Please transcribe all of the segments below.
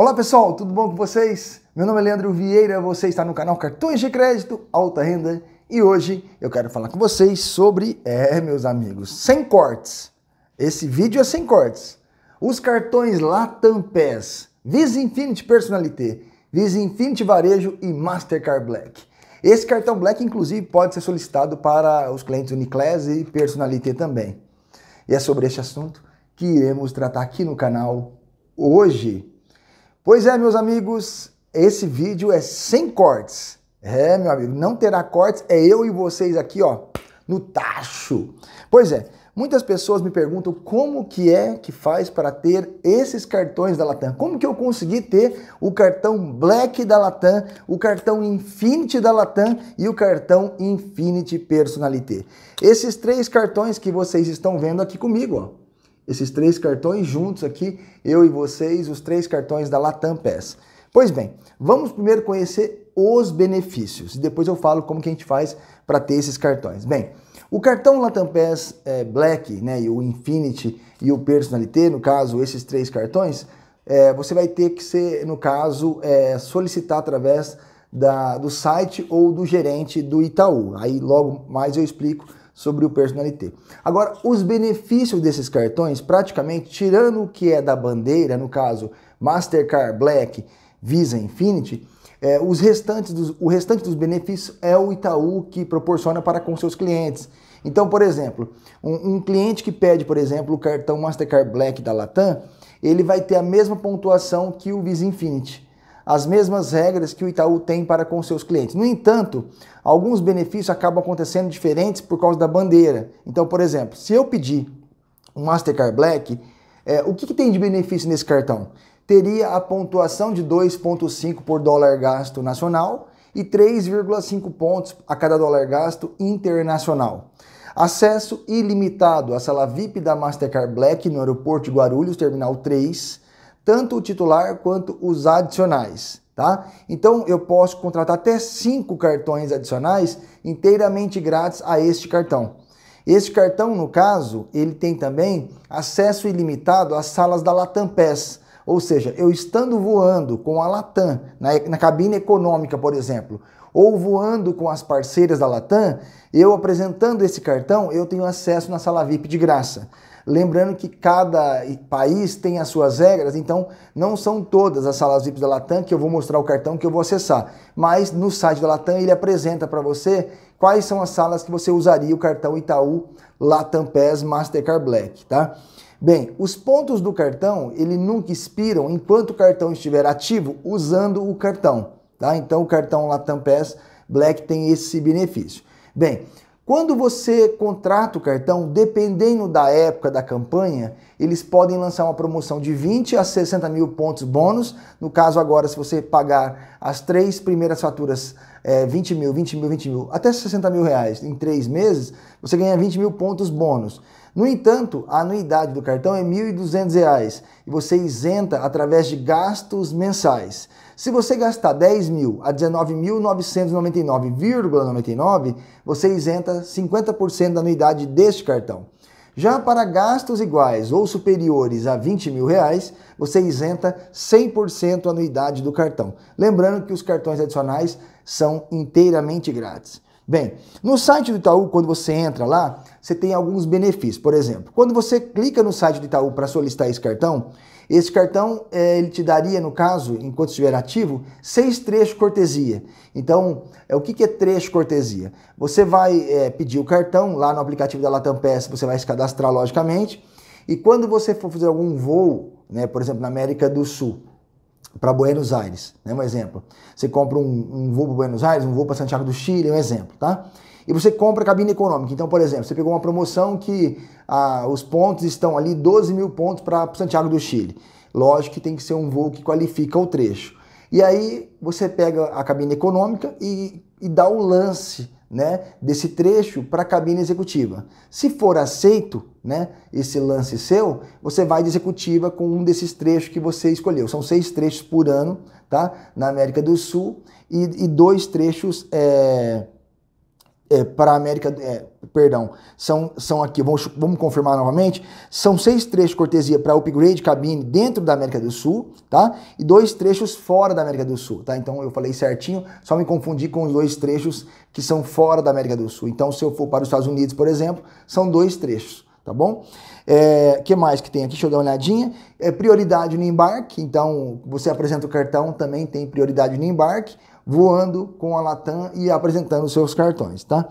Olá pessoal, tudo bom com vocês? Meu nome é Leandro Vieira, você está no canal Cartões de Crédito Alta Renda e hoje eu quero falar com vocês sobre, é meus amigos, sem cortes. Esse vídeo é sem cortes. Os cartões Latam PES, Visa Infinity Personalité, Visa Infinity Varejo e Mastercard Black. Esse cartão Black, inclusive, pode ser solicitado para os clientes Uniclass e Personalité também. E é sobre este assunto que iremos tratar aqui no canal hoje, Pois é, meus amigos, esse vídeo é sem cortes. É, meu amigo, não terá cortes, é eu e vocês aqui, ó, no tacho. Pois é, muitas pessoas me perguntam como que é que faz para ter esses cartões da Latam. Como que eu consegui ter o cartão Black da Latam, o cartão Infinity da Latam e o cartão Infinity Personalité. Esses três cartões que vocês estão vendo aqui comigo, ó esses três cartões juntos aqui, eu e vocês, os três cartões da Latam PES. Pois bem, vamos primeiro conhecer os benefícios e depois eu falo como que a gente faz para ter esses cartões. Bem, o cartão Latam PES é, Black, né, e o Infinity e o Personalité, no caso, esses três cartões, é, você vai ter que ser, no caso, é, solicitar através da, do site ou do gerente do Itaú. Aí logo mais eu explico sobre o Personalité. Agora, os benefícios desses cartões, praticamente, tirando o que é da bandeira, no caso Mastercard, Black, Visa, Infinity, é, os restantes dos, o restante dos benefícios é o Itaú que proporciona para com seus clientes. Então, por exemplo, um, um cliente que pede, por exemplo, o cartão Mastercard Black da Latam, ele vai ter a mesma pontuação que o Visa Infinity as mesmas regras que o Itaú tem para com seus clientes. No entanto, alguns benefícios acabam acontecendo diferentes por causa da bandeira. Então, por exemplo, se eu pedir um Mastercard Black, é, o que, que tem de benefício nesse cartão? Teria a pontuação de 2,5 por dólar gasto nacional e 3,5 pontos a cada dólar gasto internacional. Acesso ilimitado à sala VIP da Mastercard Black no aeroporto de Guarulhos, terminal 3 tanto o titular quanto os adicionais. Tá? Então eu posso contratar até cinco cartões adicionais inteiramente grátis a este cartão. Este cartão, no caso, ele tem também acesso ilimitado às salas da Latam Pass, ou seja, eu estando voando com a Latam na, na cabine econômica, por exemplo, ou voando com as parceiras da Latam, eu apresentando esse cartão, eu tenho acesso na sala VIP de graça. Lembrando que cada país tem as suas regras, então não são todas as salas VIP da Latam que eu vou mostrar o cartão que eu vou acessar. Mas no site da Latam ele apresenta para você quais são as salas que você usaria o cartão Itaú Latam PES Mastercard Black, tá? Bem, os pontos do cartão, ele nunca expiram enquanto o cartão estiver ativo usando o cartão. Tá? Então o cartão Latam Pass Black tem esse benefício. Bem, quando você contrata o cartão, dependendo da época da campanha, eles podem lançar uma promoção de 20 a 60 mil pontos bônus. No caso agora, se você pagar as três primeiras faturas, é, 20 mil, 20 mil, 20 mil, até 60 mil reais em três meses, você ganha 20 mil pontos bônus. No entanto, a anuidade do cartão é R$ 1.200 e você isenta através de gastos mensais. Se você gastar 10 mil a 19.999,99, você isenta 50% da anuidade deste cartão. Já para gastos iguais ou superiores a 20 mil reais, você isenta 100% a anuidade do cartão. Lembrando que os cartões adicionais são inteiramente grátis. Bem, no site do Itaú, quando você entra lá, você tem alguns benefícios. Por exemplo, quando você clica no site do Itaú para solicitar esse cartão, esse cartão é, ele te daria, no caso, enquanto estiver ativo, seis trechos cortesia. Então, é, o que, que é trecho cortesia? Você vai é, pedir o cartão lá no aplicativo da Latam PS, você vai se cadastrar logicamente. E quando você for fazer algum voo, né, por exemplo, na América do Sul, para Buenos Aires, né? um exemplo. Você compra um, um voo para Buenos Aires, um voo para Santiago do Chile, um exemplo, tá? E você compra a cabine econômica. Então, por exemplo, você pegou uma promoção que ah, os pontos estão ali 12 mil pontos para Santiago do Chile. Lógico que tem que ser um voo que qualifica o trecho. E aí você pega a cabine econômica e, e dá o lance né, desse trecho para a cabine executiva. Se for aceito né, esse lance seu, você vai de executiva com um desses trechos que você escolheu. São seis trechos por ano tá, na América do Sul e, e dois trechos é, é, para a América, é, perdão, são, são aqui, vamos, vamos confirmar novamente, são seis trechos de cortesia para upgrade cabine dentro da América do Sul, tá? E dois trechos fora da América do Sul, tá? Então eu falei certinho, só me confundi com os dois trechos que são fora da América do Sul. Então se eu for para os Estados Unidos, por exemplo, são dois trechos, tá bom? É, que mais que tem aqui? Deixa eu dar uma olhadinha. É, prioridade no embarque, então você apresenta o cartão, também tem prioridade no embarque voando com a Latam e apresentando seus cartões, tá?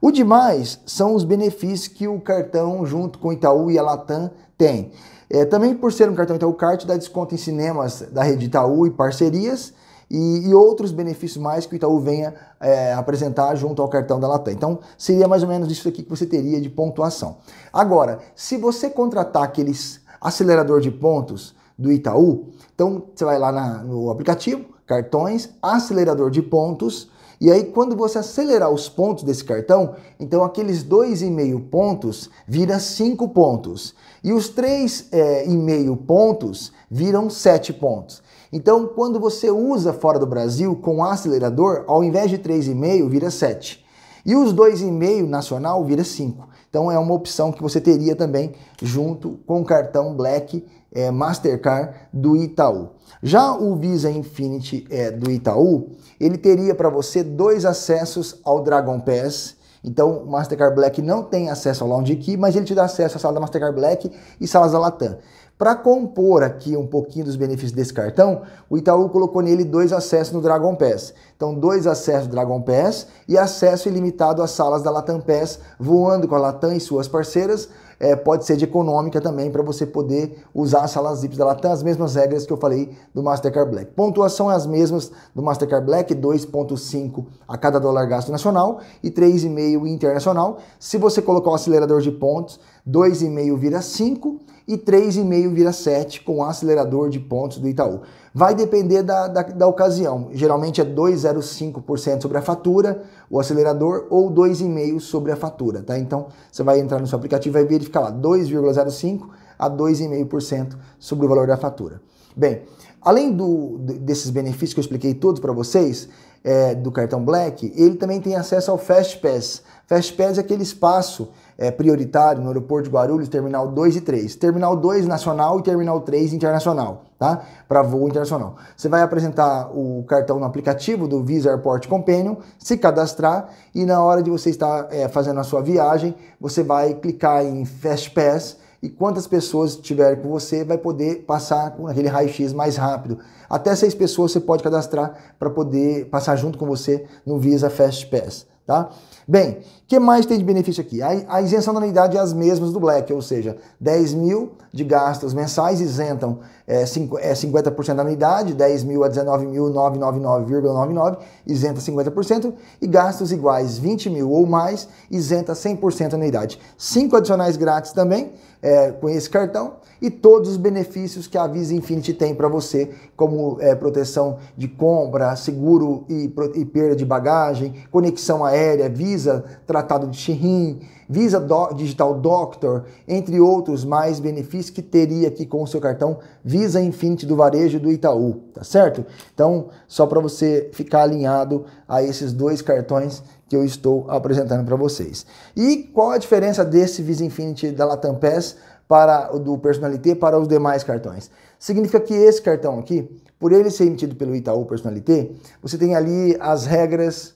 O demais são os benefícios que o cartão, junto com o Itaú e a Latam, tem. É, também por ser um cartão Itaú Cart dá desconto em cinemas da rede Itaú e parcerias e, e outros benefícios mais que o Itaú venha é, apresentar junto ao cartão da Latam. Então, seria mais ou menos isso aqui que você teria de pontuação. Agora, se você contratar aqueles acelerador de pontos do Itaú, então você vai lá na, no aplicativo, cartões, acelerador de pontos, e aí quando você acelerar os pontos desse cartão, então aqueles 2,5 pontos vira 5 pontos, e os 3,5 é, pontos viram 7 pontos. Então, quando você usa fora do Brasil com acelerador, ao invés de 3,5 vira 7. E os 2,5 nacional vira 5. Então é uma opção que você teria também junto com o cartão Black é, Mastercard do Itaú. Já o Visa Infinity é, do Itaú, ele teria para você dois acessos ao Dragon Pass, então, o Mastercard Black não tem acesso ao Lounge Key, mas ele te dá acesso à sala da Mastercard Black e salas da Latam. Para compor aqui um pouquinho dos benefícios desse cartão, o Itaú colocou nele dois acessos no Dragon Pass. Então, dois acessos Dragon Pass e acesso ilimitado às salas da Latam Pass, voando com a Latam e suas parceiras. É, pode ser de econômica também, para você poder usar as salas VIPs da Latam, as mesmas regras que eu falei do Mastercard Black. Pontuação é as mesmas do Mastercard Black, 2,5 a cada dólar gasto nacional e 3,5 internacional. Se você colocar o acelerador de pontos, 2,5 vira 5 e 3,5 vira 7 com o acelerador de pontos do Itaú. Vai depender da, da, da ocasião. Geralmente é 2,05% sobre a fatura, o acelerador, ou 2,5% sobre a fatura, tá? Então você vai entrar no seu aplicativo e vai verificar lá 2,05% a 2,5% sobre o valor da fatura. Bem, além do, desses benefícios que eu expliquei todos para vocês, é, do cartão Black, ele também tem acesso ao Fast Pass. Fast Pass é aquele espaço é, prioritário no aeroporto de Guarulhos, terminal 2 e 3. Terminal 2 nacional e terminal 3 internacional, tá? Para voo internacional. Você vai apresentar o cartão no aplicativo do Visa Airport Companion, se cadastrar e na hora de você estar é, fazendo a sua viagem, você vai clicar em Fast Pass e quantas pessoas tiver com você vai poder passar com aquele raio-x mais rápido. Até seis pessoas você pode cadastrar para poder passar junto com você no Visa Fast Pass, tá? Bem, o que mais tem de benefício aqui? A, a isenção da anuidade é as mesmas do Black, ou seja, 10 mil de gastos mensais isentam é, 50% da anuidade, 10 mil a 19.999,99, isenta 50%, e gastos iguais 20 mil ou mais, isenta 100% da anuidade. Cinco adicionais grátis também é, com esse cartão e todos os benefícios que a Visa Infinity tem para você, como é, proteção de compra, seguro e, e perda de bagagem, conexão aérea, Visa, tratado de Xirrim, Visa Do Digital Doctor, entre outros mais benefícios que teria aqui com o seu cartão Visa Infinite do Varejo do Itaú, tá certo? Então, só para você ficar alinhado a esses dois cartões que eu estou apresentando para vocês. E qual a diferença desse Visa Infinite da Latam Pass para o do Personalité para os demais cartões? Significa que esse cartão aqui, por ele ser emitido pelo Itaú Personalité, você tem ali as regras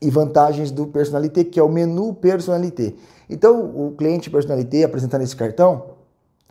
e vantagens do Personalité, que é o menu Personalité. Então, o cliente Personalité apresentando esse cartão,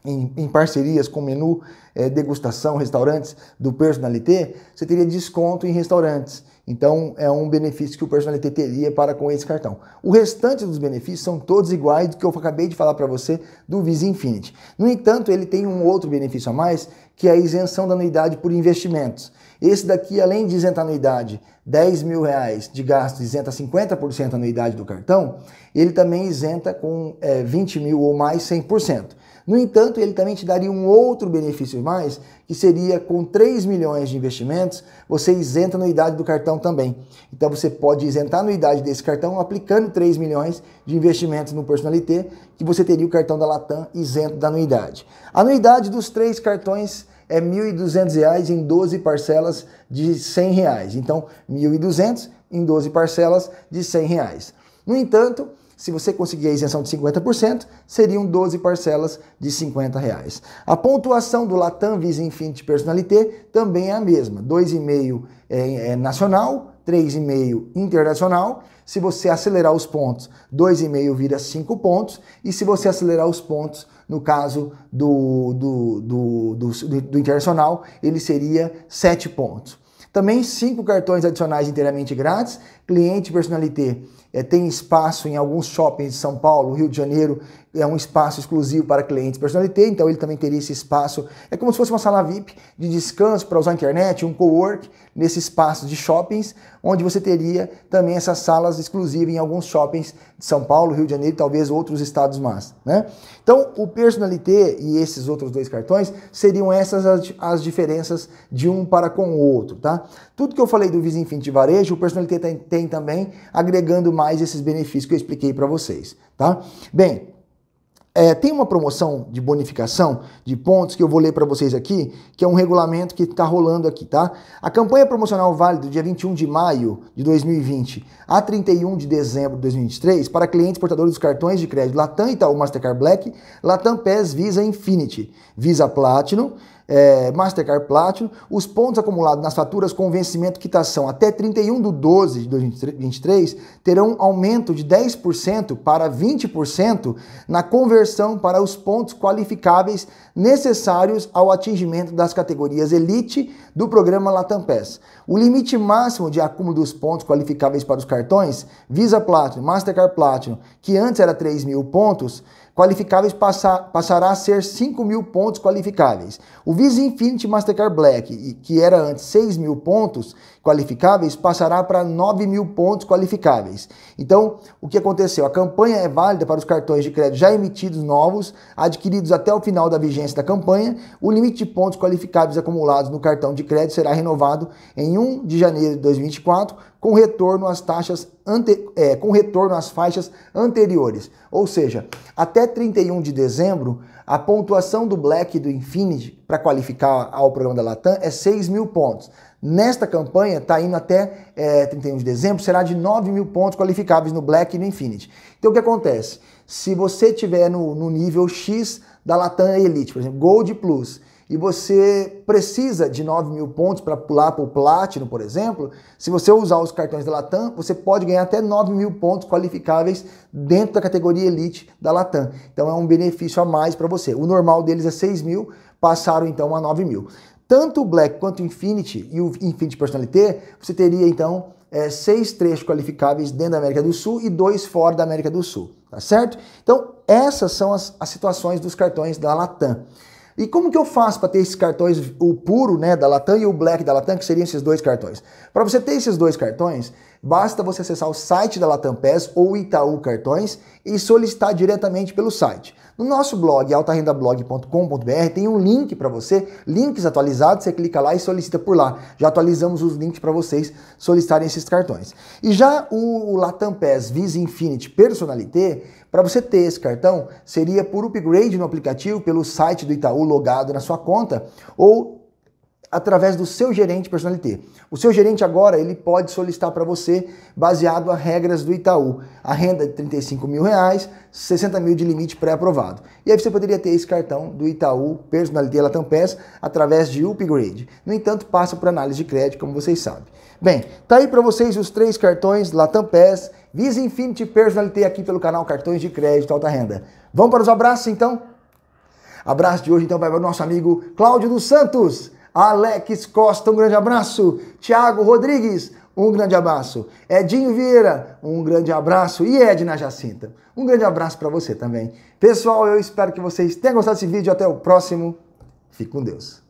em, em parcerias com menu é, degustação, restaurantes do Personalité, você teria desconto em restaurantes. Então, é um benefício que o Personalité teria para com esse cartão. O restante dos benefícios são todos iguais do que eu acabei de falar para você do Visa Infinity. No entanto, ele tem um outro benefício a mais, que é a isenção da anuidade por investimentos. Esse daqui, além de isentar anuidade, 10 mil reais de gasto, isenta 50% anuidade do cartão, ele também isenta com é, 20 mil ou mais 100%. No entanto, ele também te daria um outro benefício mais, que seria com 3 milhões de investimentos, você isenta a anuidade do cartão também. Então você pode isentar a anuidade desse cartão aplicando 3 milhões de investimentos no Personalité, que você teria o cartão da Latam isento da anuidade. A anuidade dos três cartões é R$ 1.200 em 12 parcelas de R$ 100. Reais. Então, R$ 1.200 em 12 parcelas de R$ 100. Reais. No entanto, se você conseguir a isenção de 50%, seriam 12 parcelas de 50 reais. A pontuação do Latam Visa Infinite Personalité também é a mesma, 2,5 é, é nacional, 3,5 internacional. Se você acelerar os pontos, 2,5 vira 5 pontos. E se você acelerar os pontos, no caso do, do, do, do, do internacional, ele seria 7 pontos. Também cinco cartões adicionais inteiramente grátis, cliente personalité é, tem espaço em alguns shoppings de São Paulo, Rio de Janeiro, é um espaço exclusivo para clientes personalité, então ele também teria esse espaço. É como se fosse uma sala VIP de descanso para usar a internet, um co-work nesse espaço de shoppings, onde você teria também essas salas exclusivas em alguns shoppings de São Paulo, Rio de Janeiro e talvez outros estados mais. Né? Então, o personalité e esses outros dois cartões seriam essas as, as diferenças de um para com o outro. Tá? Tudo que eu falei do visa de varejo, o personalité tem, tem também agregando mais esses benefícios que eu expliquei para vocês, tá? Bem, é, tem uma promoção de bonificação de pontos que eu vou ler para vocês aqui, que é um regulamento que está rolando aqui, tá? A campanha promocional válida do dia 21 de maio de 2020 a 31 de dezembro de 2023 para clientes portadores dos cartões de crédito Latam, Itaú, Mastercard Black, Latam PES, Visa Infinity, Visa Platinum, é, Mastercard Platinum, os pontos acumulados nas faturas com vencimento quitação tá, até 31 de 12 de 2023 terão aumento de 10% para 20% na conversão para os pontos qualificáveis necessários ao atingimento das categorias Elite do programa Latam Pass. O limite máximo de acúmulo dos pontos qualificáveis para os cartões Visa Platinum, Mastercard Platinum, que antes era 3 mil pontos, qualificáveis passa, passará a ser 5 mil pontos qualificáveis. O Visa Infinity Mastercard Black, que era antes 6 mil pontos, qualificáveis passará para 9 mil pontos qualificáveis. Então, o que aconteceu? A campanha é válida para os cartões de crédito já emitidos novos, adquiridos até o final da vigência da campanha. O limite de pontos qualificáveis acumulados no cartão de crédito será renovado em 1 de janeiro de 2024, com retorno às taxas ante, é, com retorno às faixas anteriores. Ou seja, até 31 de dezembro, a pontuação do Black e do Infinity para qualificar ao programa da Latam é 6 mil pontos. Nesta campanha, está indo até é, eh, 31 de dezembro, será de 9 mil pontos qualificáveis no Black e no Infinity. Então o que acontece? Se você tiver no, no nível X da Latam Elite, por exemplo, Gold Plus, e você precisa de 9 mil pontos para pular para o Platinum, por exemplo, se você usar os cartões da Latam, você pode ganhar até 9 mil pontos qualificáveis dentro da categoria Elite da Latam. Então é um benefício a mais para você. O normal deles é 6 mil, passaram então a 9 mil. Tanto o Black quanto o Infinity e o Infinity Personalité, você teria então é, seis trechos qualificáveis dentro da América do Sul e dois fora da América do Sul, tá certo? Então essas são as, as situações dos cartões da Latam. E como que eu faço para ter esses cartões, o puro, né, da Latam e o black da Latam, que seriam esses dois cartões? Para você ter esses dois cartões, Basta você acessar o site da Latam PES ou Itaú Cartões e solicitar diretamente pelo site. No nosso blog, altarendablog.com.br, tem um link para você, links atualizados, você clica lá e solicita por lá. Já atualizamos os links para vocês solicitarem esses cartões. E já o, Latampes Latam PES Visa Infinite Personalité, para você ter esse cartão, seria por upgrade no aplicativo, pelo site do Itaú logado na sua conta, ou através do seu gerente personalité. O seu gerente agora ele pode solicitar para você baseado a regras do Itaú, a renda de é 35 mil reais, 60 mil de limite pré-aprovado. E aí você poderia ter esse cartão do Itaú Personalité Latam Pass através de upgrade. No entanto, passa por análise de crédito, como vocês sabem. Bem, tá aí para vocês os três cartões Latam Pass, Visa Infinity Personalité aqui pelo canal Cartões de Crédito Alta Renda. Vamos para os abraços então? Abraço de hoje então vai para o nosso amigo Cláudio dos Santos. Alex Costa, um grande abraço. Tiago Rodrigues, um grande abraço. Edinho Vieira, um grande abraço. E Edna Jacinta, um grande abraço para você também. Pessoal, eu espero que vocês tenham gostado desse vídeo. Até o próximo. Fique com Deus.